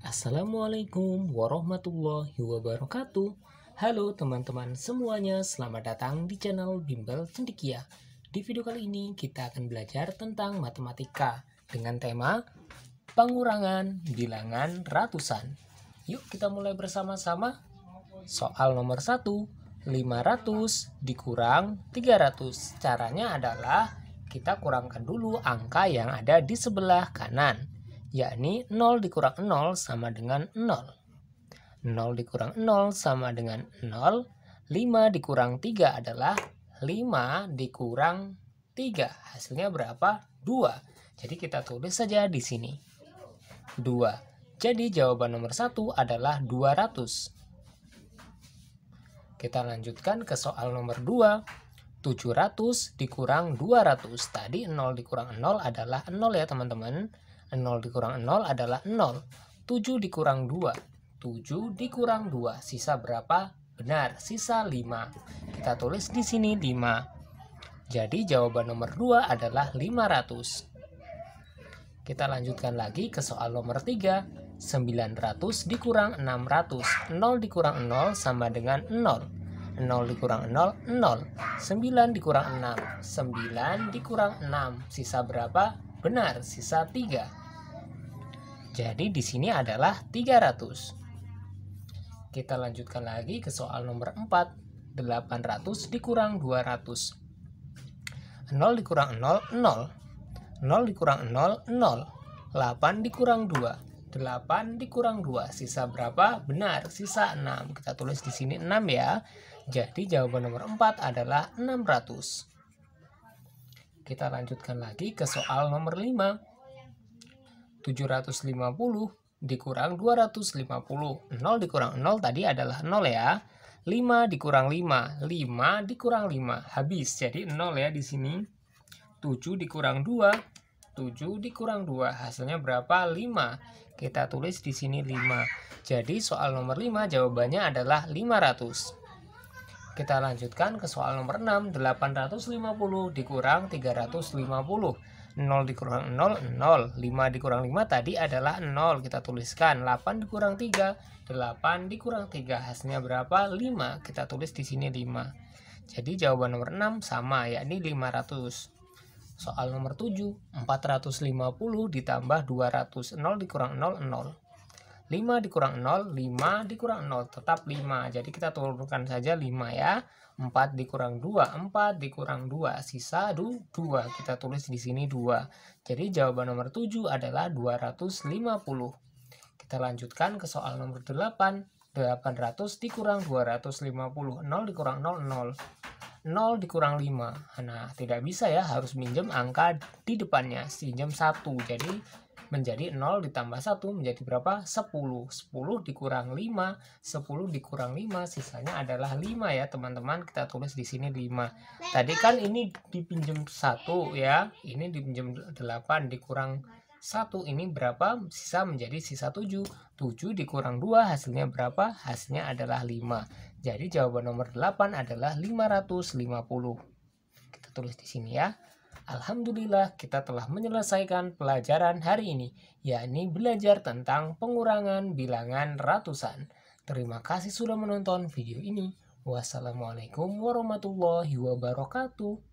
Assalamualaikum warahmatullahi wabarakatuh Halo teman-teman semuanya, selamat datang di channel Bimbel Cendikia Di video kali ini kita akan belajar tentang matematika Dengan tema pengurangan bilangan ratusan Yuk kita mulai bersama-sama Soal nomor 1 500 dikurang 300 Caranya adalah kita kurangkan dulu angka yang ada di sebelah kanan yakni 0 dikurang 0 sama dengan 0. 0 dikurang 0 sama dengan 0. 5 dikurang 3 adalah 5 dikurang 3. Hasilnya berapa? 2. Jadi kita tulis saja di sini. 2. Jadi jawaban nomor 1 adalah 200. Kita lanjutkan ke soal nomor 2. 700 dikurang 200. Tadi 0 dikurang 0 adalah 0 ya teman-teman. 0 dikurang 0 adalah 0. 7 dikurang 2. 7 dikurang 2. Sisa berapa? Benar, sisa 5. Kita tulis di sini 5. Jadi jawaban nomor 2 adalah 500. Kita lanjutkan lagi ke soal nomor 3. 900 dikurang 600. 0 dikurang 0 sama dengan 0. 0 dikurang 0, 0. 9 dikurang 6. 9 dikurang 6. Sisa berapa? Benar, sisa 3. Jadi di sini adalah 300. Kita lanjutkan lagi ke soal nomor 4. 800 dikurang 200. 0 dikurang 0, 0. 0 dikurang 0, 0. 8 dikurang 2. 8 dikurang 2 sisa berapa? Benar, sisa 6. Kita tulis di sini 6 ya. Jadi jawaban nomor 4 adalah 600. Kita lanjutkan lagi ke soal nomor 5. 750 dikurang 250. 0 dikurang 0 tadi adalah 0 ya. 5 dikurang 5, 5 dikurang 5, habis. Jadi 0 ya di sini. 7 dikurang 2, 7 dikurang 2, hasilnya berapa? 5. Kita tulis di sini 5. Jadi soal nomor 5 jawabannya adalah 500. Kita lanjutkan ke soal nomor 6, 850 dikurang 350. 0 dikurang 0, 0. 5 dikurang 5 tadi adalah 0. Kita tuliskan 8 dikurang 3, 8 dikurang 3. Hasilnya berapa? 5. Kita tulis di sini 5. Jadi jawaban nomor 6 sama, yakni 500. Soal nomor 7, 450 ditambah 200. 0 dikurang 0, 0. 5 dikurang 0, 5 dikurang 0, tetap 5. Jadi kita turunkan saja 5 ya. 4 dikurang 2, 4 dikurang 2, sisa 2. Kita tulis di sini 2. Jadi jawaban nomor 7 adalah 250. Kita lanjutkan ke soal nomor 8. 800 dikurang 250, 0 dikurang 0, 0. 0 dikurang 5. Nah, tidak bisa ya, harus minjem angka di depannya, pinjam 1. Jadi, menjadi 0 ditambah 1 menjadi berapa? 10. 10 dikurang 5, 10 dikurang 5, sisanya adalah 5 ya teman-teman. Kita tulis di sini 5. Tadi kan ini dipinjam 1 ya, ini dipinjam 8 dikurang 1 ini berapa? Sisa menjadi sisa 7. 7 dikurang 2 hasilnya berapa? Hasilnya adalah 5. Jadi jawaban nomor 8 adalah 550. Kita tulis di sini ya. Alhamdulillah kita telah menyelesaikan pelajaran hari ini, yakni belajar tentang pengurangan bilangan ratusan. Terima kasih sudah menonton video ini. Wassalamualaikum warahmatullahi wabarakatuh.